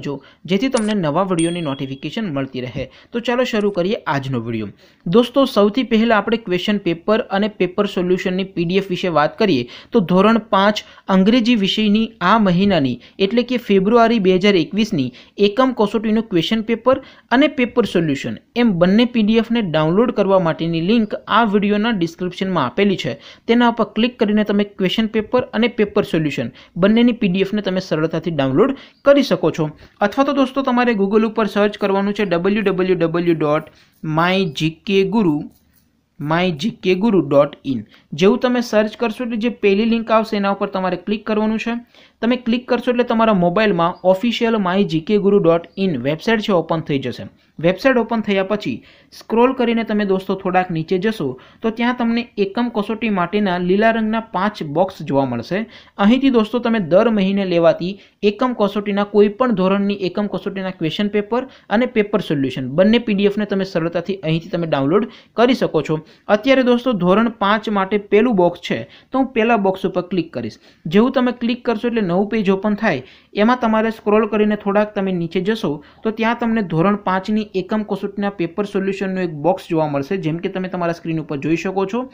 કરજો જેથી તમને નવા વિડીયોની નોટિફિકેશન મળતી રહે તો ચાલો શરૂ કરીએ આજનો વિડીયો દોસ્તો સૌથી પહેલાં આપણે ક્વેશ્ચન પેપર અને પેપર સોલ્યુશનની પીડીએફ વિશે વાત કરીએ તો ધોરણ પાંચ અંગ્રેજી વિષયની આ મહિનાની એટલે કે ફેબ્રુઆરી બે હજાર એકવીસની એકમ કસોટીનું ક્વેશ્ચન પેપર અને પેપર સોલ્યુશન એમ બંને પીડીએફને ડાઉનલોડ કરવા માટેની લિંક આ વિડીયોના ડિસ્ક્રિપ્શનમાં આપેલી છે તેના પર ક્લિક કરીને તમે ક્વેશ્ચન પેપર અને પેપર સોલ્યુશન બંનેની પીડીએફને તમે સરળતાથી ડાઉનલોડ કરી શકો છો અથવા તો દોસ્તો તમારે ગૂગલ ઉપર સર્ચ કરવાનું છે W W W dot my GK Guru my GK Guru dot in જેવું તમે સર્ચ કરશો એટલે જે પહેલી લિંક આવશે એના ઉપર તમારે ક્લિક કરવાનું છે તમે ક્લિક કરશો એટલે તમારા મોબાઈલમાં official my GK Guru dot in website છે ઓપન થઈ જશે વેબસાઇટ ઓપન થયા પછી સ્ક્રોલ કરીને તમે દોસ્તો થોડાક નીચે જશો તો ત્યાં તમને એકમ કસોટી માટેના લીલા રંગના પાંચ બોક્સ જોવા મળશે અહીંથી દોસ્તો તમે દર મહિને લેવાતી એકમ કસોટીના કોઈપણ ધોરણની એકમ કસોટીના ક્વેશ્ચન પેપર અને પેપર સોલ્યુશન બંને પીડીએફને તમે સરળતાથી અહીંથી તમે ડાઉનલોડ કરી શકો છો અત્યારે દોસ્તો ધોરણ પાંચ માટે પહેલું બોક્સ છે તો હું પહેલાં બોક્સ ઉપર ક્લિક કરીશ જેવું તમે ક્લિક કરશો એટલે નવું પેજ ઓપન થાય એમાં તમારે સ્ક્રોલ કરીને થોડાક તમે નીચે જશો તો ત્યાં તમને ધોરણ પાંચની એકમ કોસુટના પેપર સોલ્યુશનનું એક બોક્સ જોવા મળશે જેમ કે તમે તમારા સ્ક્રીન ઉપર જોઈ શકો છો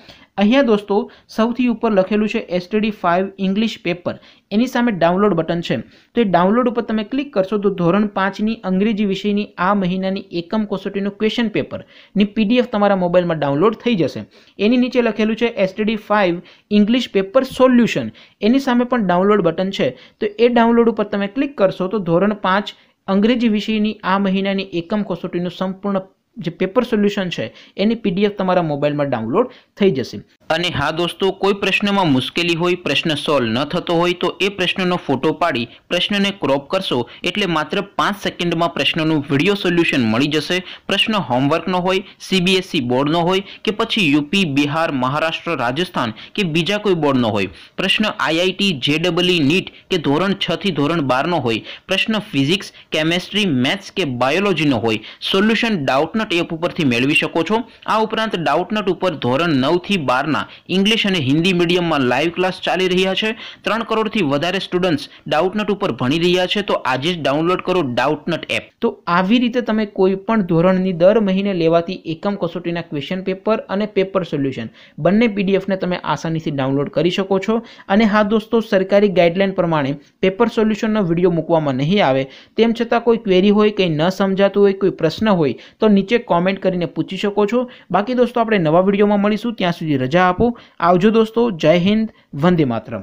અહીંયા દોસ્તો સૌથી ઉપર લખેલું છે એસટીડી ફાઇવ ઇંગ્લિશ પેપર એની સામે ડાઉનલોડ બટન છે તો એ ડાઉનલોડ ઉપર તમે ક્લિક કરશો તો ધોરણ પાંચની અંગ્રેજી વિષયની આ મહિનાની એકમ કોસોટીનું ક્વેશ્ચન પેપરની પીડીએફ તમારા મોબાઈલમાં ડાઉનલોડ થઈ જશે એની નીચે લખેલું છે STD five English paper solution એની સામે પણ ડાઉનલોડ બટન છે તો એ ડાઉનલોડ ઉપર તમે ક્લિક કરશો તો ધોરણ પાંચ અંગ્રેજી વિષયની આ મહિનાની એકમ કસોટીનું સંપૂર્ણ જે પેપર સોલ્યુશન છે એની પીડીએફ તમારા મોબાઈલમાં ડાઉનલોડ થઈ જશે અને હા દોસ્તો કોઈ પ્રશ્નમાં મુશ્કેલી હોય પ્રશ્ન સોલ્વ ન થતો હોય તો એ પ્રશ્નનો ફોટો પાડી પ્રશ્નને ક્રોપ કરશો એટલે માત્ર પાંચ સેકન્ડમાં પ્રશ્નનું વિડીયો સોલ્યુશન મળી જશે પ્રશ્ન હોમવર્કનો હોય સીબીએસઈ બોર્ડનો હોય કે પછી યુપી બિહાર મહારાષ્ટ્ર રાજસ્થાન કે બીજા કોઈ બોર્ડનો હોય પ્રશ્ન આઈઆઈટી જેડબલઈ નીટ કે ધોરણ છથી ધોરણ બારનો હોય પ્રશ્ન ફિઝિક્સ કેમેસ્ટ્રી મેથ્સ કે બાયોલોજીનો હોય સોલ્યુશન ડાઉટનો ડાઉટનટ એપ ઉપરથી મેળવી શકો છો આ ઉપરાંત ડાઉટનટ ઉપર ધોરણ નવથી બારના ઇંગ્લિશ અને હિન્દી મીડિયમમાં લાઈવ ક્લાસ ચાલી રહ્યા છે ત્રણ કરોડથી વધારે સ્ટુડન્ટ્સ ડાઉટનટ ઉપર ભણી રહ્યા છે તો આજે જ ડાઉનલોડ કરો ડાઉટનટ એપ તો આવી રીતે તમે કોઈ પણ ધોરણની દર મહિને લેવાતી એકમ કસોટીના ક્વેશ્ચન પેપર અને પેપર સોલ્યુશન બંને પીડીએફને તમે આસાનીથી ડાઉનલોડ કરી શકો છો અને હા દોસ્તો સરકારી ગાઈડલાઇન પ્રમાણે પેપર સોલ્યુશનનો વિડીયો મૂકવામાં નહીં આવે તેમ છતાં કોઈ ક્વેરી હોય કંઈ ન સમજાતું હોય કોઈ પ્રશ્ન હોય તો નીચે નીચે કોમેન્ટ કરીને પૂછી શકો છો બાકી દોસ્તો આપણે નવા વિડીયોમાં મળીશું ત્યાં સુધી રજા આપો આવજો દોસ્તો જય હિન્દ વંદે માતરમ